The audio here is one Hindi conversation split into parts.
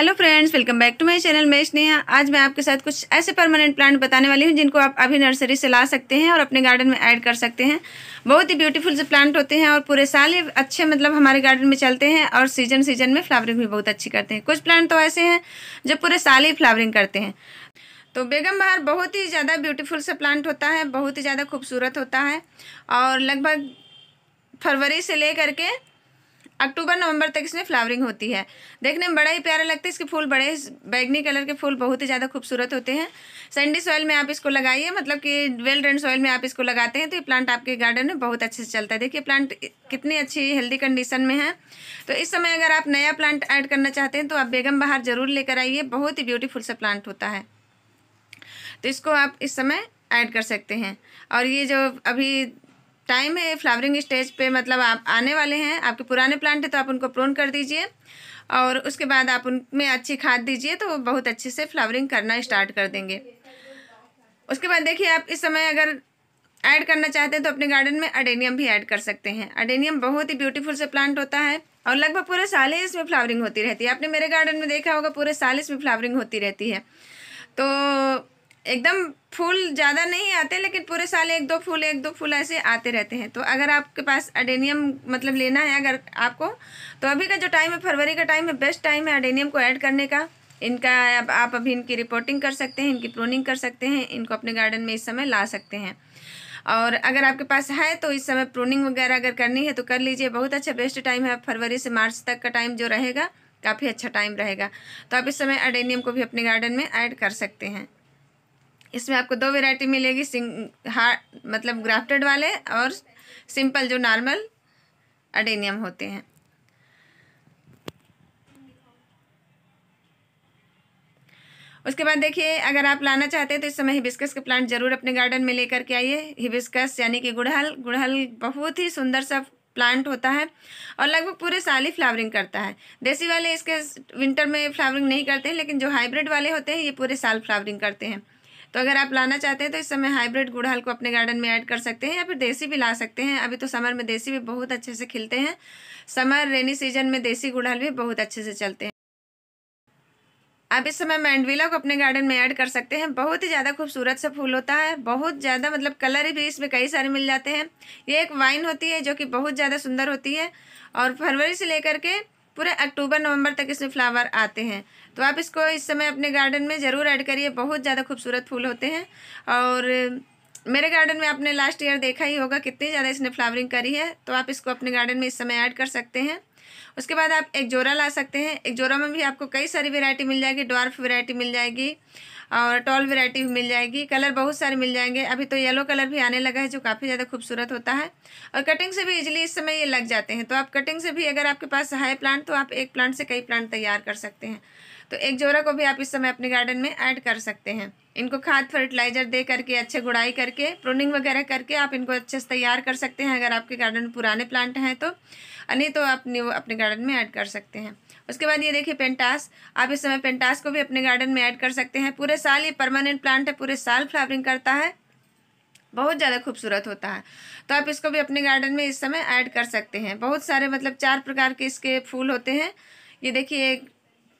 hello friends welcome back to my channel मैं स्नेहा आज मैं आपके साथ कुछ ऐसे परमानेंट प्लांट बताने वाली हूँ जिनको आप अभी नर्सरी से ला सकते हैं और अपने गार्डन में ऐड कर सकते हैं बहुत ही ब्यूटीफुल से प्लांट होते हैं और पूरे साल ही अच्छे मतलब हमारे गार्डन में चलते हैं और सीजन सीजन में फ्लावरिंग भी बहुत अच्छी करते हैं कुछ प्लांट तो ऐसे हैं जो पूरे साल ही फ्लावरिंग करते हैं तो बेगम बहार बहुत ही ज़्यादा ब्यूटीफुल से प्लांट होता है बहुत ही ज़्यादा खूबसूरत होता है और लगभग फरवरी से ले करके अक्टूबर नवंबर तक इसमें फ्लावरिंग होती है देखने में बड़ा ही प्यारा लगता है इसके फूल बड़े बैगनी कलर के फूल बहुत ही ज़्यादा खूबसूरत होते हैं सैंडी सॉइल में आप इसको लगाइए मतलब कि वेल ड्रेन सॉइल में आप इसको लगाते हैं तो ये प्लांट आपके गार्डन में बहुत अच्छे से चलता है देखिए प्लांट कितनी अच्छी हेल्दी कंडीशन में है तो इस समय अगर आप नया प्लांट ऐड करना चाहते हैं तो आप बेगम बहार ज़रूर लेकर आइए बहुत ही ब्यूटीफुल सा प्लांट होता है तो इसको आप इस समय ऐड कर सकते हैं और ये जो अभी टाइम है फ्लावरिंग स्टेज पे मतलब आप आने वाले हैं आपके पुराने प्लांट है तो आप उनको प्रोन कर दीजिए और उसके बाद आप उनमें अच्छी खाद दीजिए तो वो बहुत अच्छे से फ्लावरिंग करना स्टार्ट कर देंगे उसके बाद देखिए आप इस समय अगर ऐड करना चाहते हैं तो अपने गार्डन में अडेनियम भी ऐड कर सकते हैं अडेनियम बहुत ही ब्यूटीफुल से प्लांट होता है और लगभग पूरे साल ही इसमें फ्लावरिंग होती रहती है आपने मेरे गार्डन में देखा होगा पूरे साल इसमें फ्लावरिंग होती रहती है तो एकदम फूल ज़्यादा नहीं आते लेकिन पूरे साल एक दो फूल एक दो फूल ऐसे आते रहते हैं तो अगर आपके पास अडेनियम मतलब लेना है अगर आपको तो अभी का जो टाइम है फरवरी का टाइम है बेस्ट टाइम है अडेनियम को ऐड करने का इनका अब आप अभी इनकी रिपोर्टिंग कर सकते हैं इनकी प्रोनिंग कर सकते हैं इनको अपने गार्डन में इस समय ला सकते हैं और अगर आपके पास है तो इस समय प्रोनिंग वगैरह अगर करनी है तो कर लीजिए बहुत अच्छा बेस्ट टाइम है फरवरी से मार्च तक का टाइम जो रहेगा काफ़ी अच्छा टाइम रहेगा तो आप इस समय अडेनियम को भी अपने गार्डन में ऐड कर सकते हैं इसमें आपको दो वेराइटी मिलेगी सिंग हार्ड मतलब ग्राफ्टेड वाले और सिंपल जो नॉर्मल अडेनियम होते हैं उसके बाद देखिए अगर आप लाना चाहते हैं तो इस समय हिबिस्कस के प्लांट जरूर अपने गार्डन में लेकर के आइए हिबिस्कस यानी कि गुड़हल गुड़हल बहुत ही सुंदर सा प्लांट होता है और लगभग पूरे साल ही फ्लावरिंग करता है देसी वाले इसके विंटर में फ्लावरिंग नहीं करते हैं लेकिन जो हाइब्रिड वाले होते हैं ये पूरे साल फ्लावरिंग करते हैं तो अगर आप लाना चाहते हैं तो इस समय हाइब्रिड गुड़हल को अपने गार्डन में ऐड कर सकते हैं या फिर देसी भी ला सकते हैं अभी तो समर में देसी भी बहुत अच्छे से खिलते हैं समर रेनी सीजन में देसी गुड़हल भी बहुत अच्छे से चलते हैं आप इस समय मैंडविला को अपने गार्डन में ऐड कर सकते हैं बहुत ही ज़्यादा खूबसूरत सा फूल होता है बहुत ज़्यादा मतलब कलर भी इसमें कई सारे मिल जाते हैं ये एक वाइन होती है जो कि बहुत ज़्यादा सुंदर होती है और फरवरी से लेकर के पूरे अक्टूबर नवंबर तक इसमें फ्लावर आते हैं तो आप इसको इस समय अपने गार्डन में ज़रूर ऐड करिए बहुत ज़्यादा खूबसूरत फूल होते हैं और मेरे गार्डन में आपने लास्ट ईयर देखा ही होगा कितनी ज़्यादा इसने फ्लावरिंग करी है तो आप इसको अपने गार्डन में इस समय ऐड कर सकते हैं उसके बाद आप एक जोरा ला सकते हैं एक जोरा में भी आपको कई सारी वेरायटी मिल जाएगी डॉर्फ वेरायटी मिल जाएगी और टॉल वेराइटी मिल जाएगी कलर बहुत सारे मिल जाएंगे अभी तो येलो कलर भी आने लगा है जो काफ़ी ज़्यादा खूबसूरत होता है और कटिंग से भी इजिली इस समय ये लग जाते हैं तो आप कटिंग से भी अगर आपके पास हाई प्लांट तो आप एक प्लांट से कई प्लांट तैयार कर सकते हैं तो एक जोरा को भी आप इस समय अपने गार्डन में ऐड कर सकते हैं इनको खाद फर्टिलाइजर दे करके अच्छे गुड़ाई करके प्रोनिंग वगैरह करके आप इनको अच्छे से तैयार कर सकते हैं अगर आपके गार्डन में पुराने प्लांट हैं तो नहीं तो आप अपने गार्डन में ऐड कर सकते हैं उसके बाद ये देखिए पेंटास आप इस समय पेंटास को भी अपने गार्डन में ऐड कर सकते हैं पूरे साल ये परमानेंट प्लांट है पूरे साल फ्लावरिंग करता है बहुत ज़्यादा खूबसूरत होता है तो आप इसको भी अपने गार्डन में इस समय ऐड कर सकते हैं बहुत सारे मतलब चार प्रकार के इसके फूल होते हैं ये देखिए एक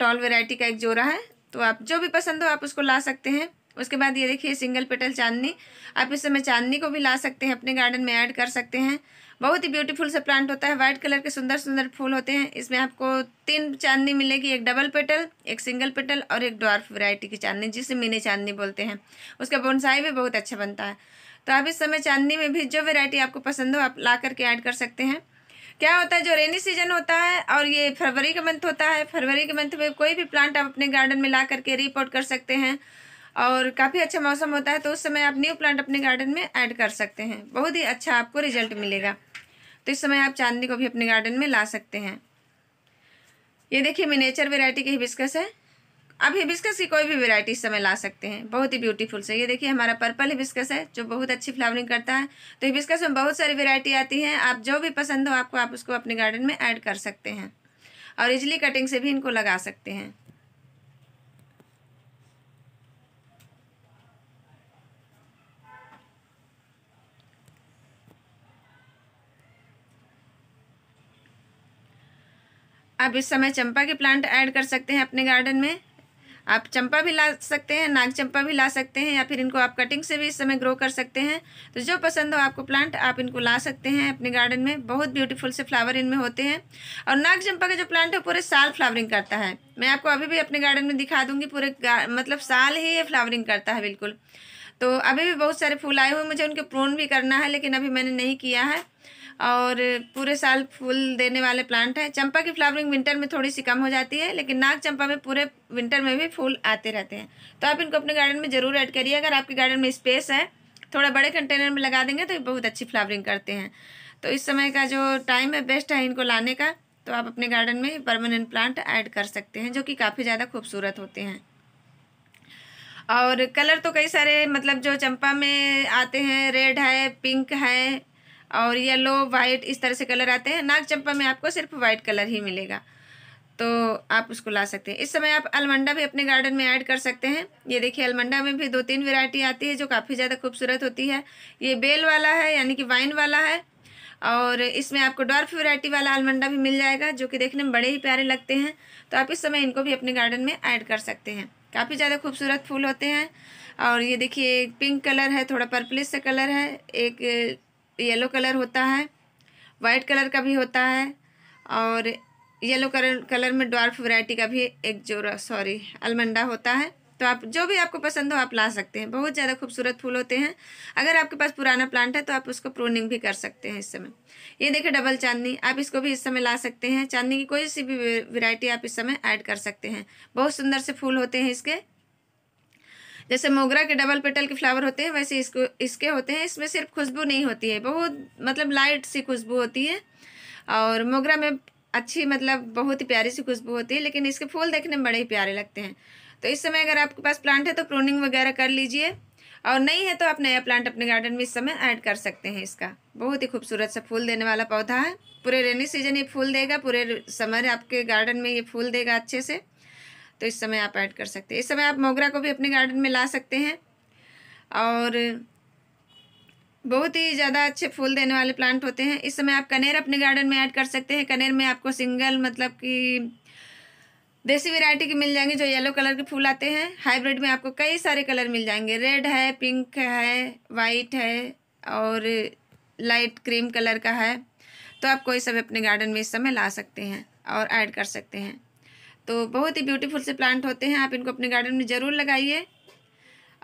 टॉल वेराइटी का एक जोड़ा है तो आप जो भी पसंद हो आप उसको ला सकते हैं उसके बाद ये देखिए सिंगल पेटल चांदनी आप इस समय चांदनी को भी ला सकते हैं अपने गार्डन में ऐड कर सकते हैं बहुत ही ब्यूटीफुल सा प्लांट होता है व्हाइट कलर के सुंदर सुंदर फूल होते हैं इसमें आपको तीन चांदनी मिलेगी एक डबल पेटल एक सिंगल पेटल और एक डॉर्फ वैरायटी की चांदनी जिसे मिनी चांदनी बोलते हैं उसका बोनसाई भी बहुत अच्छा बनता है तो आप इस समय चांदनी में भी जो वेरायटी आपको पसंद हो आप ला करके ऐड कर सकते हैं क्या होता है जो रेनी सीजन होता है और ये फरवरी का मंथ होता है फरवरी के मंथ में कोई भी प्लांट आप अपने गार्डन में ला करके रिपोर्ट कर सकते हैं और काफ़ी अच्छा मौसम होता है तो उस समय आप न्यू प्लांट अपने गार्डन में ऐड कर सकते हैं बहुत ही अच्छा आपको रिजल्ट मिलेगा तो इस समय आप चांदनी को भी अपने गार्डन में ला सकते हैं ये देखिए मिनेचर वेराइटी की हिबिस्कस है आप हिबिस्कस की कोई भी वेरायटी इस समय ला सकते हैं बहुत ही ब्यूटीफुल से ये देखिए हमारा पर्पल हिबिस्कस है जो बहुत अच्छी फ्लावरिंग करता है तो हिबिस्कस में बहुत सारी वेरायटी आती है आप जो भी पसंद हो आपको आप उसको अपने गार्डन में ऐड कर सकते हैं और इजली कटिंग से भी इनको लगा सकते हैं आप इस समय चंपा के प्लांट ऐड कर सकते हैं अपने गार्डन में आप चंपा भी ला सकते हैं नाग चंपा भी ला सकते हैं या फिर इनको आप कटिंग से भी इस समय ग्रो कर सकते हैं तो जो पसंद हो आपको प्लांट आप इनको ला सकते हैं अपने गार्डन में बहुत ब्यूटीफुल से फ्लावर इनमें होते हैं और नाग चंपा का जो प्लांट है पूरे साल फ्लावरिंग करता है मैं आपको अभी भी अपने गार्डन में दिखा दूँगी पूरे मतलब साल ही ये फ्लावरिंग करता है बिल्कुल तो अभी भी बहुत सारे फूल आए हुए मुझे उनके प्रोन भी करना है लेकिन अभी मैंने नहीं किया है और पूरे साल फूल देने वाले प्लांट हैं चंपा की फ्लावरिंग विंटर में थोड़ी सी कम हो जाती है लेकिन नाग चंपा में पूरे विंटर में भी फूल आते रहते हैं तो आप इनको अपने गार्डन में ज़रूर ऐड करिए अगर आपके गार्डन में स्पेस है थोड़ा बड़े कंटेनर में लगा देंगे तो ये बहुत अच्छी फ्लावरिंग करते हैं तो इस समय का जो टाइम है बेस्ट है इनको लाने का तो आप अपने गार्डन में परमानेंट प्लांट ऐड कर सकते हैं जो कि काफ़ी ज़्यादा खूबसूरत होते हैं और कलर तो कई सारे मतलब जो चंपा में आते हैं रेड है पिंक है और येलो वाइट इस तरह से कलर आते हैं नाग चंपा में आपको सिर्फ वाइट कलर ही मिलेगा तो आप उसको ला सकते हैं इस समय आप अलमंडा भी अपने गार्डन में ऐड कर सकते हैं ये देखिए अलमंडा में भी दो तीन वेरायटी आती है जो काफ़ी ज़्यादा खूबसूरत होती है ये बेल वाला है यानी कि वाइन वाला है और इसमें आपको डॉर्फ वेरायटी वाला अलमंडा भी मिल जाएगा जो कि देखने में बड़े ही प्यारे लगते हैं तो आप इस समय इनको भी अपने गार्डन में ऐड कर सकते हैं काफ़ी ज़्यादा खूबसूरत फूल होते हैं और ये देखिए पिंक कलर है थोड़ा पर्पलिस से कलर है एक येलो कलर होता है वाइट कलर का भी होता है और येलो कलर कलर में डॉर्फ वैरायटी का भी एक जो सॉरी अलमंडा होता है तो आप जो भी आपको पसंद हो आप ला सकते हैं बहुत ज़्यादा खूबसूरत फूल होते हैं अगर आपके पास पुराना प्लांट है तो आप उसको प्रोनिंग भी कर सकते हैं इस समय ये देखिए डबल चांदनी आप इसको भी इस समय ला सकते हैं चांदनी की कोई सी भी वैरायटी आप इस समय ऐड कर सकते हैं बहुत सुंदर से फूल होते हैं इसके जैसे मोगरा के डबल पेटल के फ्लावर होते हैं वैसे इसको इसके होते हैं इसमें सिर्फ खुशबू नहीं होती है बहुत मतलब लाइट सी खुशबू होती है और मोगरा में अच्छी मतलब बहुत ही प्यारी सी खुशबू होती है लेकिन इसके फूल देखने में बड़े ही प्यारे लगते हैं तो इस समय अगर आपके पास प्लांट है तो प्रोनिंग वगैरह कर लीजिए और नहीं है तो आप नया प्लांट अपने गार्डन में इस समय ऐड कर सकते हैं इसका बहुत ही खूबसूरत सा फूल देने वाला पौधा है पूरे रेनी सीजन ये फूल देगा पूरे समर आपके गार्डन में ये फूल देगा अच्छे से तो इस समय आप ऐड कर सकते हैं इस समय आप मोगरा को भी अपने गार्डन में ला सकते हैं और बहुत ही ज़्यादा अच्छे फूल देने वाले प्लांट होते हैं इस समय आप कनेर अपने गार्डन में ऐड कर सकते हैं कनेर में आपको सिंगल मतलब कि देसी वेराइटी के मिल जाएंगे जो येलो कलर के फूल आते हैं हाइब्रिड में आपको कई सारे कलर मिल जाएंगे रेड है पिंक है वाइट है और लाइट क्रीम कलर का है तो आप कोई सब अपने गार्डन में इस समय ला सकते हैं और ऐड कर सकते हैं तो बहुत ही ब्यूटीफुल से प्लांट होते हैं आप इनको अपने गार्डन में ज़रूर लगाइए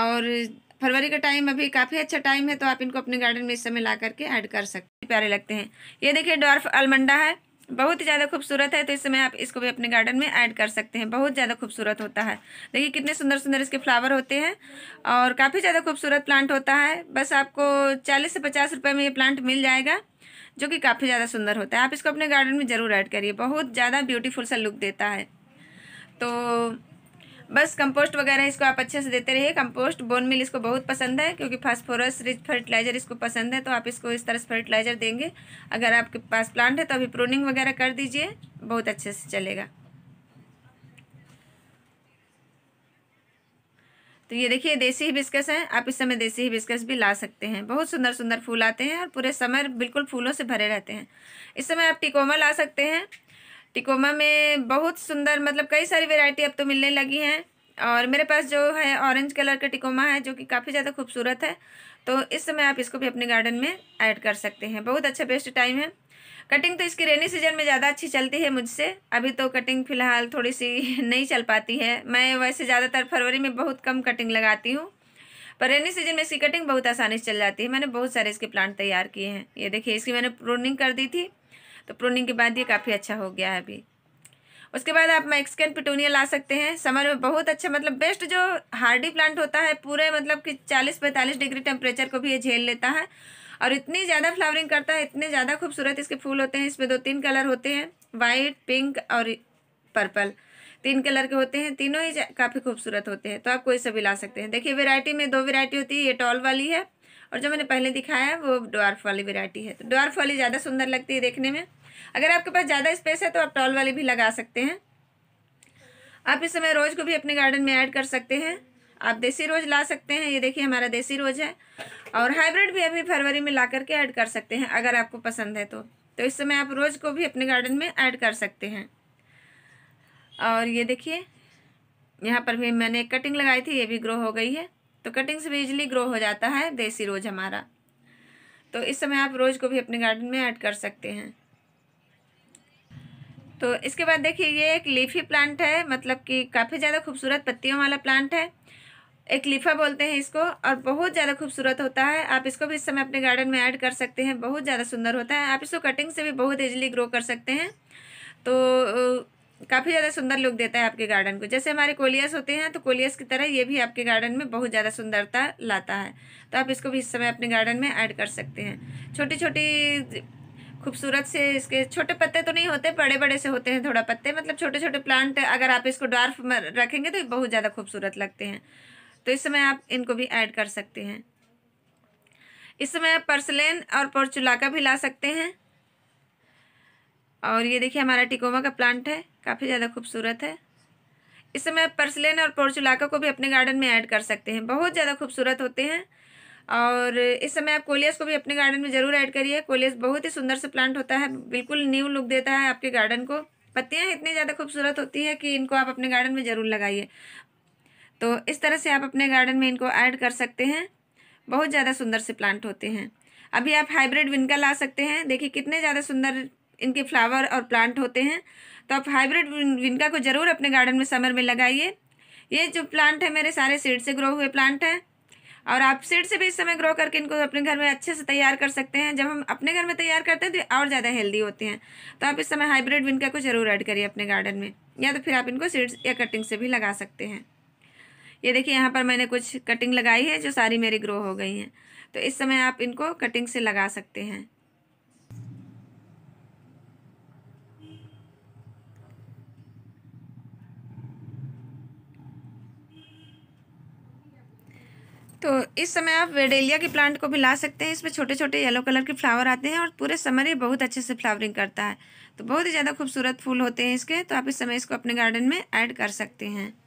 और फरवरी का टाइम अभी काफ़ी अच्छा टाइम है तो आप इनको अपने गार्डन में इस समय ला करके ऐड कर सकते हैं प्यारे लगते हैं ये देखिए डॉर्फ अलमंडा है बहुत ही ज़्यादा खूबसूरत है तो इस समय आप इसको भी अपने गार्डन में ऐड कर सकते हैं बहुत ज़्यादा खूबसूरत होता है देखिए कितने सुंदर सुंदर इसके फ्लावर होते हैं और काफ़ी ज़्यादा खूबसूरत प्लांट होता है बस आपको चालीस से पचास रुपये में ये प्लांट मिल जाएगा जो कि काफ़ी ज़्यादा सुंदर होता है आप इसको अपने गार्डन में ज़रूर ऐड करिए बहुत ज़्यादा ब्यूटीफुल सा लुक देता है तो बस कंपोस्ट वगैरह इसको आप अच्छे से देते रहिए कंपोस्ट बोन मिल इसको बहुत पसंद है क्योंकि फास्फोरस रिच फर्टिलाइज़र इसको पसंद है तो आप इसको इस तरह से फर्टिलाइज़र देंगे अगर आपके पास प्लांट है तो अभी प्रोनिंग वगैरह कर दीजिए बहुत अच्छे से चलेगा तो ये देखिए देसी ही बिस्कस है आप इस समय देसी ही बिस्कस भी ला सकते हैं बहुत सुंदर सुंदर फूल आते हैं और पूरे समय बिल्कुल फूलों से भरे रहते हैं इस समय आप टिकोमा ला सकते हैं टिकोमा में बहुत सुंदर मतलब कई सारी वेरायटी अब तो मिलने लगी हैं और मेरे पास जो है ऑरेंज कलर का टिकोमा है जो कि काफ़ी ज़्यादा खूबसूरत है तो इस समय आप इसको भी अपने गार्डन में ऐड कर सकते हैं बहुत अच्छा बेस्ट टाइम है कटिंग तो इसकी रेनी सीजन में ज़्यादा अच्छी चलती है मुझसे अभी तो कटिंग फ़िलहाल थोड़ी सी नहीं चल पाती है मैं वैसे ज़्यादातर फरवरी में बहुत कम कटिंग लगाती हूँ पर रेनी सीजन में इसकी कटिंग बहुत आसानी से चल जाती है मैंने बहुत सारे इसके प्लांट तैयार किए हैं ये देखिए इसकी मैंने प्रोनिंग कर दी थी तो प्रोनिंग के बाद ये काफ़ी अच्छा हो गया है अभी उसके बाद आप मैक्सिकन पिटोनिया ला सकते हैं समर में बहुत अच्छा मतलब बेस्ट जो हार्डी प्लांट होता है पूरे मतलब कि चालीस पैंतालीस डिग्री टेम्परेचर को भी ये झेल लेता है और इतनी ज़्यादा फ्लावरिंग करता है इतने ज़्यादा खूबसूरत इसके फूल होते हैं इसमें दो तीन कलर होते हैं वाइट पिंक और पर्पल तीन कलर के होते हैं तीनों ही काफ़ी खूबसूरत होते हैं तो आप कोई सभी ला सकते हैं देखिए वेरायटी में दो वेरायटी होती है ये टॉल वाली है और जो मैंने पहले दिखाया है वो डॉर्फ वाली वेरायटी है तो डॉर्फ वाली ज़्यादा सुंदर लगती है देखने में अगर आपके पास ज़्यादा स्पेस है तो आप टॉल वाली भी लगा सकते हैं आप इस समय रोज़ को भी अपने गार्डन में ऐड कर सकते हैं आप देसी रोज ला सकते हैं ये देखिए हमारा देसी रोज है और हाइब्रिड भी अभी फरवरी में ला करके ऐड कर सकते हैं अगर आपको पसंद है तो तो इस समय आप रोज को भी अपने गार्डन में ऐड कर सकते हैं और ये देखिए यहाँ पर भी मैंने कटिंग लगाई थी ये भी ग्रो हो गई है तो कटिंग से भी इजिली ग्रो हो जाता है देसी रोज़ हमारा तो इस समय आप रोज़ को भी अपने गार्डन में ऐड कर सकते हैं तो इसके बाद देखिए ये एक लीफी प्लांट है मतलब कि काफ़ी ज़्यादा खूबसूरत पत्तियों वाला प्लांट है एक लीफा बोलते हैं इसको और बहुत ज़्यादा खूबसूरत होता है आप इसको भी इस समय अपने गार्डन में ऐड कर सकते हैं बहुत ज़्यादा सुंदर होता है आप इसको कटिंग से भी बहुत ईजिली ग्रो कर सकते हैं तो काफ़ी ज़्यादा सुंदर लुक देता है आपके गार्डन को जैसे हमारे कोलियस होते हैं तो कोलियस की तरह ये भी आपके गार्डन में बहुत ज़्यादा सुंदरता लाता है तो आप इसको भी इस समय अपने गार्डन में ऐड कर सकते हैं छोटी छोटी खूबसूरत से इसके छोटे पत्ते तो नहीं होते बड़े बड़े से होते हैं थोड़ा पत्ते मतलब छोटे छोटे प्लांट अगर आप इसको डार्फ रखेंगे तो बहुत ज़्यादा खूबसूरत लगते हैं तो इस समय आप इनको भी ऐड कर सकते हैं इस समय आप पर्सलेन और पोर्चुलाका भी ला सकते हैं और ये देखिए हमारा टिकोमा का प्लांट है काफ़ी ज़्यादा खूबसूरत है इस समय आप परसलेन और पोर्चुलाका को भी अपने गार्डन में ऐड कर सकते हैं बहुत ज़्यादा खूबसूरत होते हैं और इस समय आप कोलियस को भी अपने गार्डन में ज़रूर ऐड करिए कोलियस बहुत ही सुंदर से प्लांट होता है बिल्कुल न्यू लुक देता है आपके गार्डन को पत्तियाँ इतनी ज़्यादा खूबसूरत होती है कि इनको आप अपने गार्डन में ज़रूर लगाइए तो इस तरह से आप अपने गार्डन में इनको ऐड कर सकते हैं बहुत ज़्यादा सुंदर से प्लांट होते हैं अभी आप हाइब्रिड विनका ला सकते हैं देखिए कितने ज़्यादा सुंदर इनके फ्लावर और प्लांट होते हैं तो आप हाइब्रिड विनका को ज़रूर अपने गार्डन में समर में लगाइए ये जो प्लांट है मेरे सारे सीड से ग्रो हुए प्लांट हैं और आप सीड से भी इस समय ग्रो करके इनको अपने घर में अच्छे से तैयार कर सकते हैं जब हम अपने घर में तैयार करते हैं तो और ज़्यादा हेल्दी होते हैं तो आप इस समय हाइब्रिड विनका को ज़रूर ऐड करिए अपने गार्डन में या तो फिर आप इनको सीड्स या कटिंग से भी लगा सकते हैं ये देखिए यहाँ पर मैंने कुछ कटिंग लगाई है जो सारी मेरी ग्रो हो गई हैं तो इस समय आप इनको कटिंग से लगा सकते हैं तो इस समय आप वेडेलिया के प्लांट को भी ला सकते हैं इसमें छोटे छोटे येलो कलर के फ्लावर आते हैं और पूरे समर ये बहुत अच्छे से फ्लावरिंग करता है तो बहुत ही ज़्यादा खूबसूरत फूल होते हैं इसके तो आप इस समय इसको अपने गार्डन में ऐड कर सकते हैं